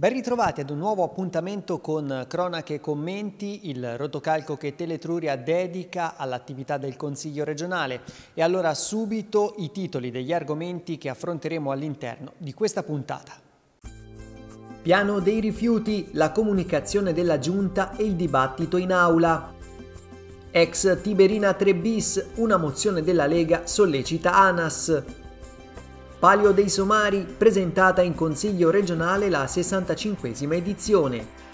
Ben ritrovati ad un nuovo appuntamento con Cronache e Commenti, il rotocalco che Teletruria dedica all'attività del Consiglio regionale. E allora subito i titoli degli argomenti che affronteremo all'interno di questa puntata. Piano dei rifiuti, la comunicazione della Giunta e il dibattito in aula. Ex Tiberina 3 bis, una mozione della Lega sollecita ANAS. Palio dei Somari, presentata in Consiglio regionale la 65esima edizione.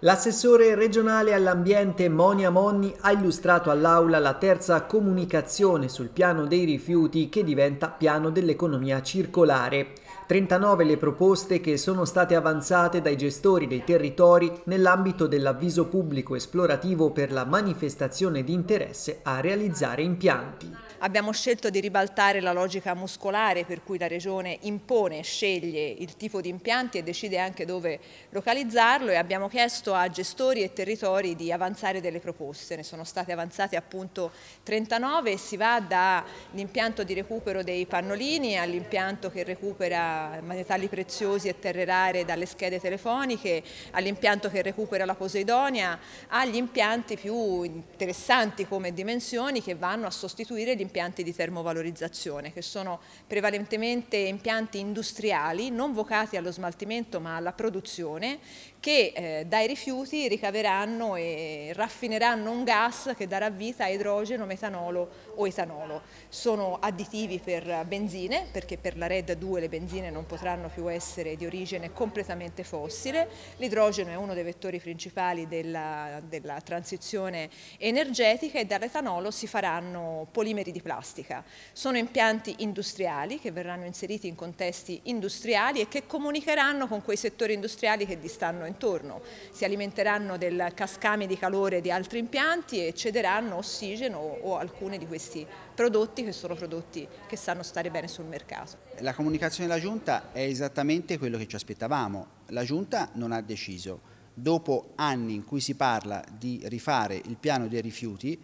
L'assessore regionale all'ambiente Monia Monni ha illustrato all'Aula la terza comunicazione sul piano dei rifiuti che diventa piano dell'economia circolare. 39 le proposte che sono state avanzate dai gestori dei territori nell'ambito dell'avviso pubblico esplorativo per la manifestazione di interesse a realizzare impianti abbiamo scelto di ribaltare la logica muscolare per cui la Regione impone, sceglie il tipo di impianti e decide anche dove localizzarlo e abbiamo chiesto a gestori e territori di avanzare delle proposte. Ne sono state avanzate appunto 39 e si va dall'impianto di recupero dei pannolini all'impianto che recupera metalli preziosi e terre rare dalle schede telefoniche, all'impianto che recupera la poseidonia, agli impianti più interessanti come dimensioni che vanno a sostituire gli impianti impianti di termovalorizzazione, che sono prevalentemente impianti industriali non vocati allo smaltimento ma alla produzione, che eh, dai rifiuti ricaveranno e raffineranno un gas che darà vita a idrogeno, metanolo o etanolo. Sono additivi per benzine, perché per la RED 2 le benzine non potranno più essere di origine completamente fossile, l'idrogeno è uno dei vettori principali della, della transizione energetica e dall'etanolo si faranno polimeri di plastica. Sono impianti industriali che verranno inseriti in contesti industriali e che comunicheranno con quei settori industriali che gli stanno intorno intorno. Si alimenteranno del cascame di calore di altri impianti e cederanno ossigeno o alcuni di questi prodotti che sono prodotti che sanno stare bene sul mercato. La comunicazione della Giunta è esattamente quello che ci aspettavamo. La Giunta non ha deciso. Dopo anni in cui si parla di rifare il piano dei rifiuti,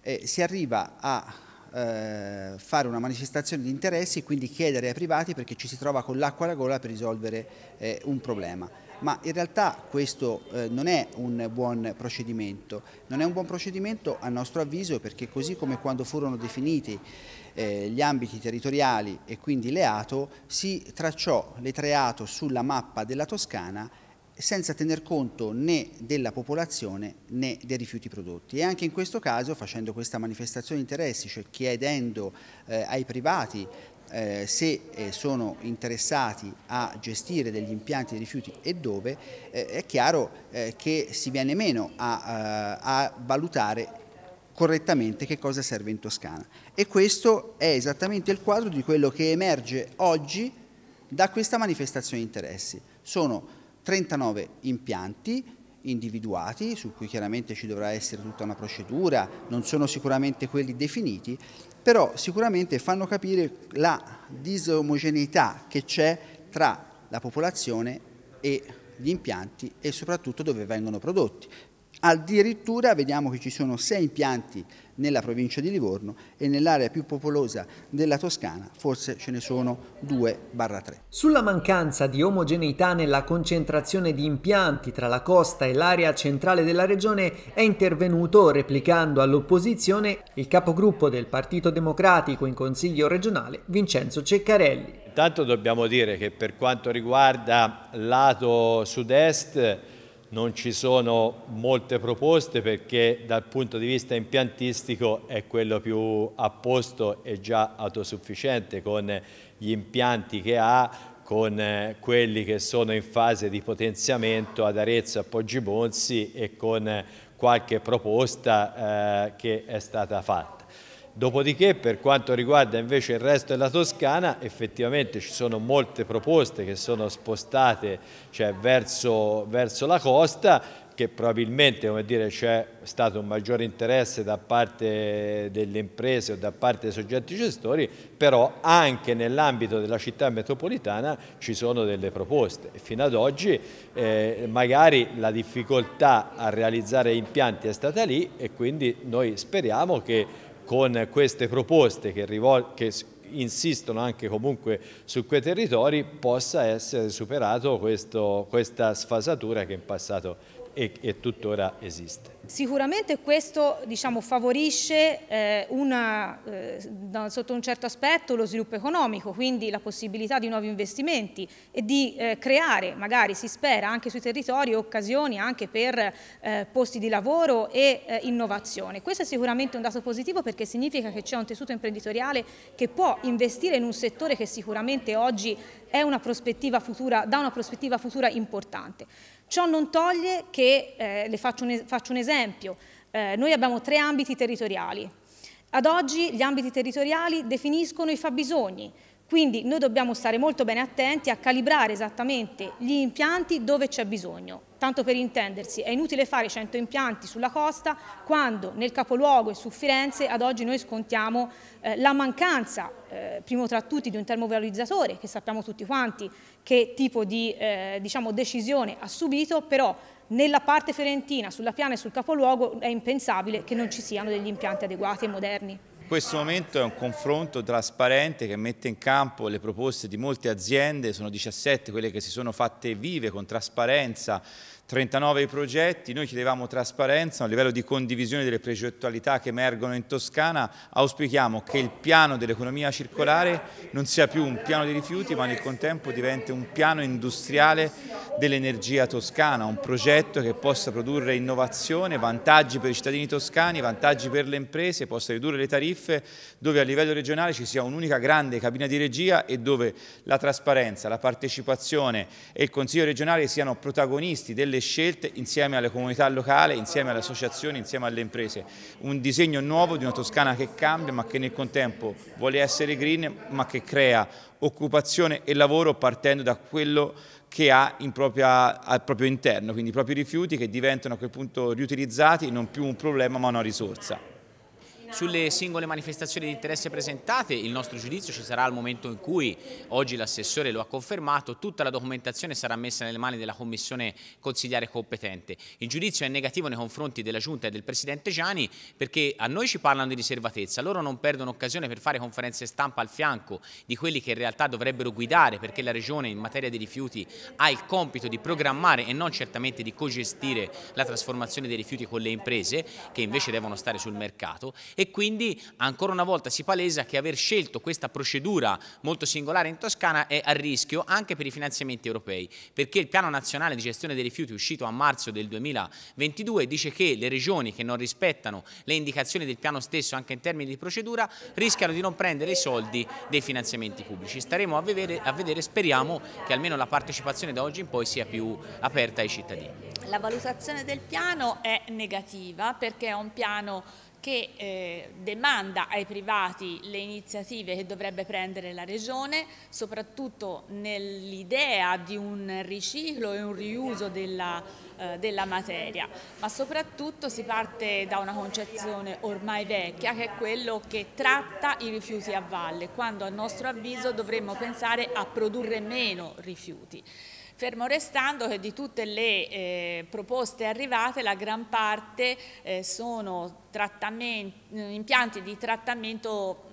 eh, si arriva a eh, fare una manifestazione di interessi e quindi chiedere ai privati perché ci si trova con l'acqua alla gola per risolvere eh, un problema ma in realtà questo eh, non è un buon procedimento, non è un buon procedimento a nostro avviso perché così come quando furono definiti eh, gli ambiti territoriali e quindi l'EATO si tracciò l'etreato sulla mappa della Toscana senza tener conto né della popolazione né dei rifiuti prodotti. E anche in questo caso, facendo questa manifestazione di interessi, cioè chiedendo eh, ai privati eh, se eh, sono interessati a gestire degli impianti di rifiuti e dove, eh, è chiaro eh, che si viene meno a, eh, a valutare correttamente che cosa serve in Toscana. E questo è esattamente il quadro di quello che emerge oggi da questa manifestazione di interessi. Sono 39 impianti, individuati, su cui chiaramente ci dovrà essere tutta una procedura, non sono sicuramente quelli definiti, però sicuramente fanno capire la disomogeneità che c'è tra la popolazione e gli impianti e soprattutto dove vengono prodotti. Addirittura vediamo che ci sono sei impianti nella provincia di Livorno e nell'area più popolosa della Toscana forse ce ne sono 2-3. Sulla mancanza di omogeneità nella concentrazione di impianti tra la costa e l'area centrale della regione è intervenuto, replicando all'opposizione, il capogruppo del Partito Democratico in Consiglio regionale Vincenzo Ceccarelli. Intanto dobbiamo dire che per quanto riguarda lato sud-est non ci sono molte proposte perché dal punto di vista impiantistico è quello più a posto e già autosufficiente con gli impianti che ha, con eh, quelli che sono in fase di potenziamento ad Arezzo e a Poggibonsi e con eh, qualche proposta eh, che è stata fatta. Dopodiché per quanto riguarda invece il resto della Toscana effettivamente ci sono molte proposte che sono spostate cioè, verso, verso la costa che probabilmente c'è stato un maggiore interesse da parte delle imprese o da parte dei soggetti gestori, però anche nell'ambito della città metropolitana ci sono delle proposte. Fino ad oggi eh, magari la difficoltà a realizzare impianti è stata lì e quindi noi speriamo che con queste proposte che, che insistono anche comunque su quei territori, possa essere superato questo, questa sfasatura che in passato e, e tuttora esiste. Sicuramente questo diciamo, favorisce eh, una, eh, sotto un certo aspetto lo sviluppo economico, quindi la possibilità di nuovi investimenti e di eh, creare, magari si spera, anche sui territori occasioni anche per eh, posti di lavoro e eh, innovazione. Questo è sicuramente un dato positivo perché significa che c'è un tessuto imprenditoriale che può investire in un settore che sicuramente oggi è una prospettiva futura, dà una prospettiva futura importante. Ciò non toglie che, eh, le faccio un, faccio un esempio, eh, noi abbiamo tre ambiti territoriali. Ad oggi gli ambiti territoriali definiscono i fabbisogni, quindi noi dobbiamo stare molto bene attenti a calibrare esattamente gli impianti dove c'è bisogno. Tanto per intendersi, è inutile fare 100 impianti sulla costa quando nel capoluogo e su Firenze ad oggi noi scontiamo eh, la mancanza, eh, primo tra tutti, di un termovalorizzatore che sappiamo tutti quanti che tipo di eh, diciamo, decisione ha subito, però nella parte fiorentina, sulla piana e sul capoluogo, è impensabile che non ci siano degli impianti adeguati e moderni. Questo momento è un confronto trasparente che mette in campo le proposte di molte aziende, sono 17 quelle che si sono fatte vive con trasparenza, 39 i progetti, noi chiedevamo trasparenza a livello di condivisione delle progettualità che emergono in Toscana, auspichiamo che il piano dell'economia circolare non sia più un piano dei rifiuti ma nel contempo diventi un piano industriale dell'energia toscana, un progetto che possa produrre innovazione, vantaggi per i cittadini toscani, vantaggi per le imprese, possa ridurre le tariffe, dove a livello regionale ci sia un'unica grande cabina di regia e dove la trasparenza, la partecipazione e il Consiglio regionale siano protagonisti delle delle scelte insieme alle comunità locali, insieme alle associazioni, insieme alle imprese. Un disegno nuovo di una Toscana che cambia ma che nel contempo vuole essere green ma che crea occupazione e lavoro partendo da quello che ha propria, al proprio interno, quindi i propri rifiuti che diventano a quel punto riutilizzati non più un problema ma una risorsa. Sulle singole manifestazioni di interesse presentate il nostro giudizio ci sarà al momento in cui, oggi l'assessore lo ha confermato, tutta la documentazione sarà messa nelle mani della commissione consigliare competente. Il giudizio è negativo nei confronti della Giunta e del Presidente Gianni perché a noi ci parlano di riservatezza, loro non perdono occasione per fare conferenze stampa al fianco di quelli che in realtà dovrebbero guidare perché la Regione in materia di rifiuti ha il compito di programmare e non certamente di cogestire la trasformazione dei rifiuti con le imprese che invece devono stare sul mercato e quindi ancora una volta si palesa che aver scelto questa procedura molto singolare in Toscana è a rischio anche per i finanziamenti europei, perché il piano nazionale di gestione dei rifiuti uscito a marzo del 2022 dice che le regioni che non rispettano le indicazioni del piano stesso anche in termini di procedura rischiano di non prendere i soldi dei finanziamenti pubblici. Staremo a vedere, a vedere speriamo che almeno la partecipazione da oggi in poi sia più aperta ai cittadini. La valutazione del piano è negativa perché è un piano che eh, demanda ai privati le iniziative che dovrebbe prendere la Regione, soprattutto nell'idea di un riciclo e un riuso della, eh, della, materia, ma soprattutto si parte da una concezione ormai vecchia che è quello che tratta i rifiuti a valle, quando a nostro avviso dovremmo pensare a produrre meno rifiuti. Fermo restando che di tutte le eh, proposte arrivate la gran parte eh, sono eh, impianti di trattamento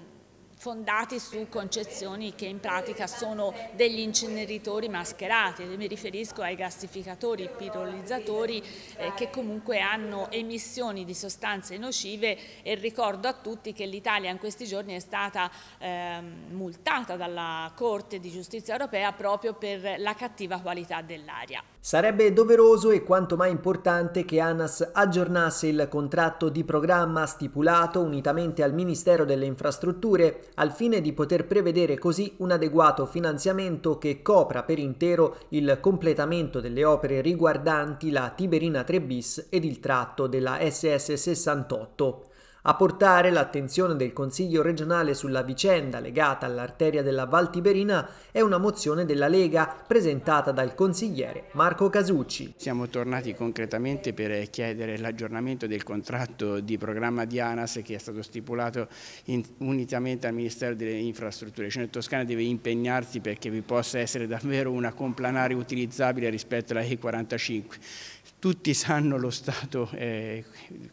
fondati su concezioni che in pratica sono degli inceneritori mascherati, mi riferisco ai gassificatori, pirolizzatori eh, che comunque hanno emissioni di sostanze nocive e ricordo a tutti che l'Italia in questi giorni è stata eh, multata dalla Corte di Giustizia Europea proprio per la cattiva qualità dell'aria. Sarebbe doveroso e quanto mai importante che ANAS aggiornasse il contratto di programma stipulato unitamente al Ministero delle Infrastrutture al fine di poter prevedere così un adeguato finanziamento che copra per intero il completamento delle opere riguardanti la Tiberina 3 bis ed il tratto della SS 68 a portare l'attenzione del Consiglio regionale sulla vicenda legata all'arteria della Val Tiberina è una mozione della Lega presentata dal consigliere Marco Casucci. Siamo tornati concretamente per chiedere l'aggiornamento del contratto di programma di ANAS che è stato stipulato in, unitamente al Ministero delle Infrastrutture. Cioè, Toscana deve impegnarsi perché vi possa essere davvero una complanare utilizzabile rispetto alla E45 tutti sanno lo stato eh,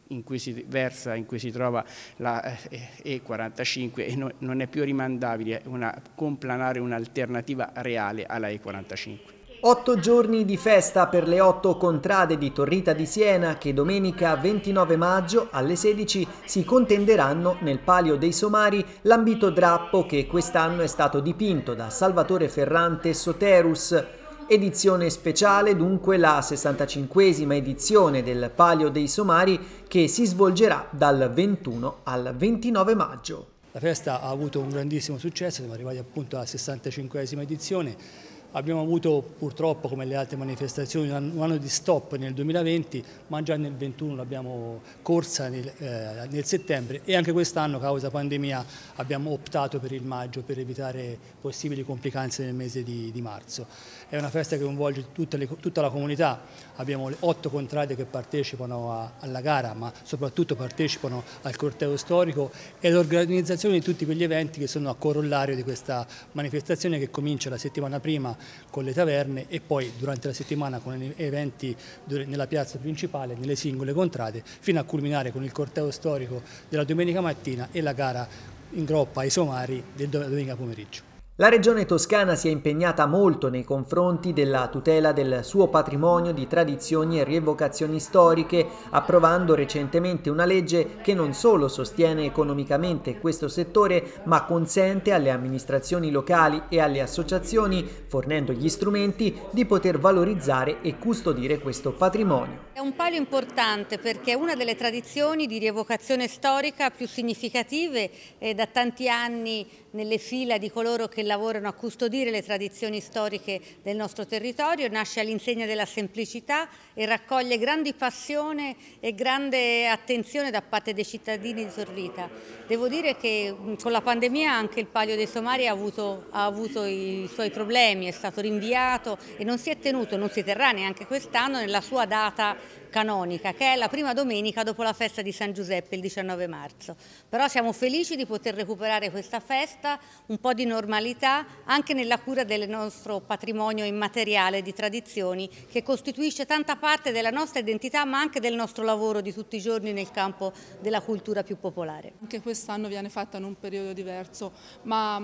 in cui si versa, in cui si trova la eh, E45 eh, e no, non è più rimandabile una, complanare un'alternativa reale alla E45. Otto giorni di festa per le otto contrade di Torrita di Siena che domenica 29 maggio alle 16 si contenderanno nel Palio dei Somari l'ambito drappo che quest'anno è stato dipinto da Salvatore Ferrante Soterus. Edizione speciale, dunque la 65esima edizione del Palio dei Somari che si svolgerà dal 21 al 29 maggio. La festa ha avuto un grandissimo successo, siamo arrivati appunto alla 65esima edizione, Abbiamo avuto purtroppo, come le altre manifestazioni, un anno di stop nel 2020, ma già nel 2021 l'abbiamo corsa nel, eh, nel, settembre e anche quest'anno, causa pandemia, abbiamo optato per il maggio per evitare possibili complicanze nel mese di, di marzo è una festa che coinvolge le, tutta la comunità, abbiamo otto contrade che partecipano a, alla gara ma soprattutto partecipano al corteo storico e all'organizzazione di tutti quegli eventi che sono a corollario di questa manifestazione che comincia la settimana prima con le taverne e poi durante la settimana con gli eventi nella piazza principale, nelle singole contrade, fino a culminare con il corteo storico della domenica mattina e la gara in groppa ai somari del domenica pomeriggio. La regione toscana si è impegnata molto nei confronti della tutela del suo patrimonio di tradizioni e rievocazioni storiche, approvando recentemente una legge che non solo sostiene economicamente questo settore, ma consente alle amministrazioni locali e alle associazioni, fornendo gli strumenti, di poter valorizzare e custodire questo patrimonio. È un palio importante perché è una delle tradizioni di rievocazione storica più significative eh, da tanti anni nelle fila di coloro che che lavorano a custodire le tradizioni storiche del nostro territorio, nasce all'insegna della semplicità e raccoglie grande passione e grande attenzione da parte dei cittadini di Sorvita. Devo dire che mm, con la pandemia anche il Palio dei Somari ha avuto, ha avuto i suoi problemi, è stato rinviato e non si è tenuto, non si terrà neanche quest'anno nella sua data canonica, che è la prima domenica dopo la festa di San Giuseppe, il 19 marzo. Però siamo felici di poter recuperare questa festa, un po' di normalità, anche nella cura del nostro patrimonio immateriale di tradizioni, che costituisce tanta parte della nostra identità, ma anche del nostro lavoro di tutti i giorni nel campo della cultura più popolare. Anche quest'anno viene fatta in un periodo diverso, ma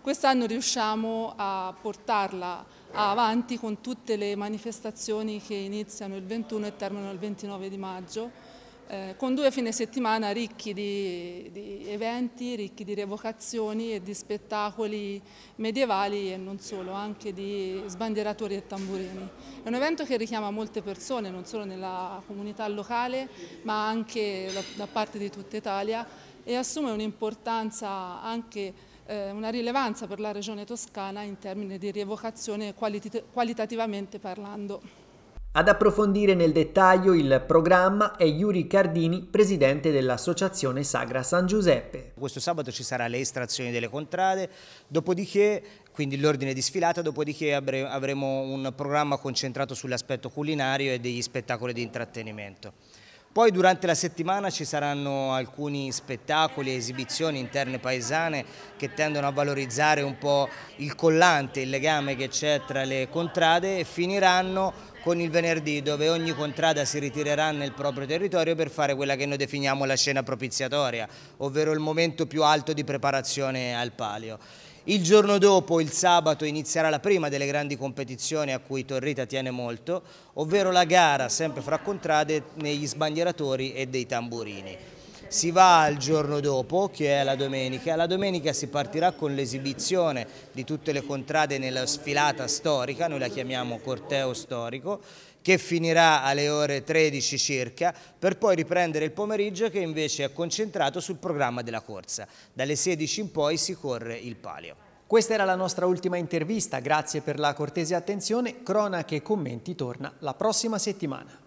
quest'anno riusciamo a portarla avanti con tutte le manifestazioni che iniziano il 21 e terminano il 29 di maggio, eh, con due fine settimana ricchi di, di eventi, ricchi di revocazioni e di spettacoli medievali e non solo, anche di sbandieratori e tamburini. È un evento che richiama molte persone, non solo nella comunità locale, ma anche da, da parte di tutta Italia e assume un'importanza anche eh, una rilevanza per la regione toscana in termini di rievocazione qualit qualitativamente parlando. Ad approfondire nel dettaglio il programma è Yuri Cardini, presidente dell'Associazione Sagra San Giuseppe. Questo sabato ci sarà le estrazioni delle contrade, dopodiché quindi l'ordine di sfilata, dopodiché avremo un programma concentrato sull'aspetto culinario e degli spettacoli di intrattenimento. Poi durante la settimana ci saranno alcuni spettacoli e esibizioni interne paesane che tendono a valorizzare un po' il collante, il legame che c'è tra le contrade e finiranno con il venerdì dove ogni contrada si ritirerà nel proprio territorio per fare quella che noi definiamo la scena propiziatoria, ovvero il momento più alto di preparazione al palio. Il giorno dopo, il sabato, inizierà la prima delle grandi competizioni a cui Torrita tiene molto, ovvero la gara, sempre fra contrade, negli sbandieratori e dei tamburini si va al giorno dopo che è la domenica, la domenica si partirà con l'esibizione di tutte le contrade nella sfilata storica, noi la chiamiamo corteo storico, che finirà alle ore 13 circa, per poi riprendere il pomeriggio che invece è concentrato sul programma della corsa. Dalle 16 in poi si corre il palio. Questa era la nostra ultima intervista, grazie per la cortese attenzione, cronache e commenti torna la prossima settimana.